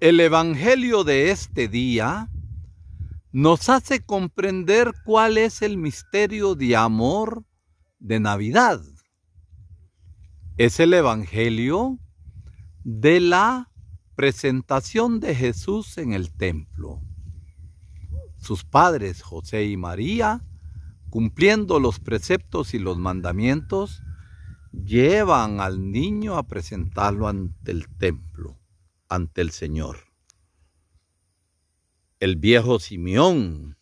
El Evangelio de este día nos hace comprender cuál es el misterio de amor de Navidad. Es el Evangelio de la presentación de Jesús en el templo. Sus padres, José y María, cumpliendo los preceptos y los mandamientos, llevan al niño a presentarlo ante el templo ante el Señor. El viejo Simeón,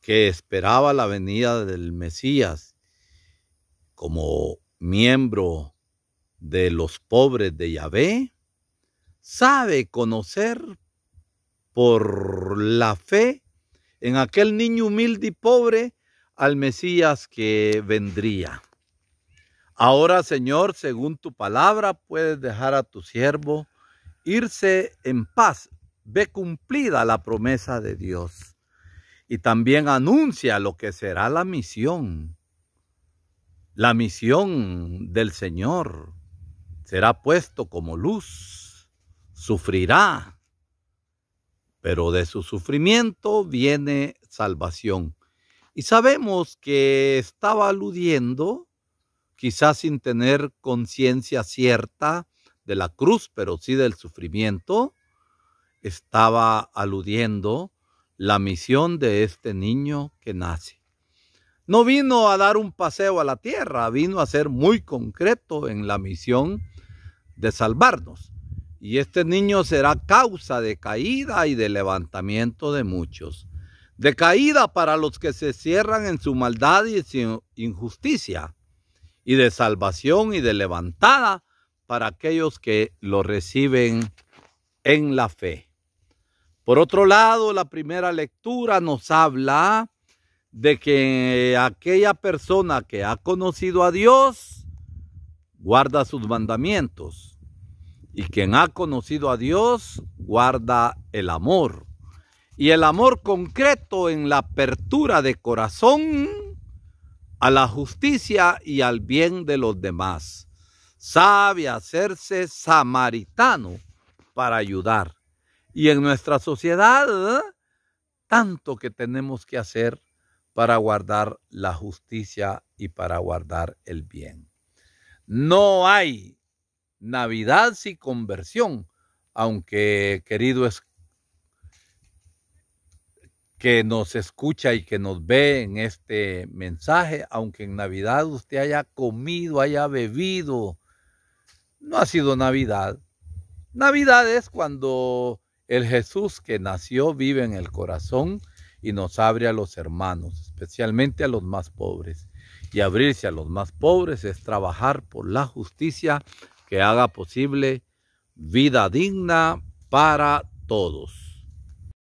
que esperaba la venida del Mesías como miembro de los pobres de Yahvé, sabe conocer por la fe en aquel niño humilde y pobre al Mesías que vendría. Ahora, Señor, según tu palabra, puedes dejar a tu siervo irse en paz, ve cumplida la promesa de Dios. Y también anuncia lo que será la misión. La misión del Señor será puesto como luz, sufrirá, pero de su sufrimiento viene salvación. Y sabemos que estaba aludiendo, quizás sin tener conciencia cierta, de la cruz, pero sí del sufrimiento, estaba aludiendo la misión de este niño que nace. No vino a dar un paseo a la tierra, vino a ser muy concreto en la misión de salvarnos. Y este niño será causa de caída y de levantamiento de muchos. De caída para los que se cierran en su maldad y su injusticia. Y de salvación y de levantada para aquellos que lo reciben en la fe. Por otro lado, la primera lectura nos habla de que aquella persona que ha conocido a Dios guarda sus mandamientos y quien ha conocido a Dios guarda el amor. Y el amor concreto en la apertura de corazón a la justicia y al bien de los demás sabe hacerse samaritano para ayudar. Y en nuestra sociedad, ¿eh? tanto que tenemos que hacer para guardar la justicia y para guardar el bien. No hay Navidad sin conversión, aunque querido es que nos escucha y que nos ve en este mensaje, aunque en Navidad usted haya comido, haya bebido, no ha sido Navidad. Navidad es cuando el Jesús que nació vive en el corazón y nos abre a los hermanos, especialmente a los más pobres. Y abrirse a los más pobres es trabajar por la justicia que haga posible vida digna para todos.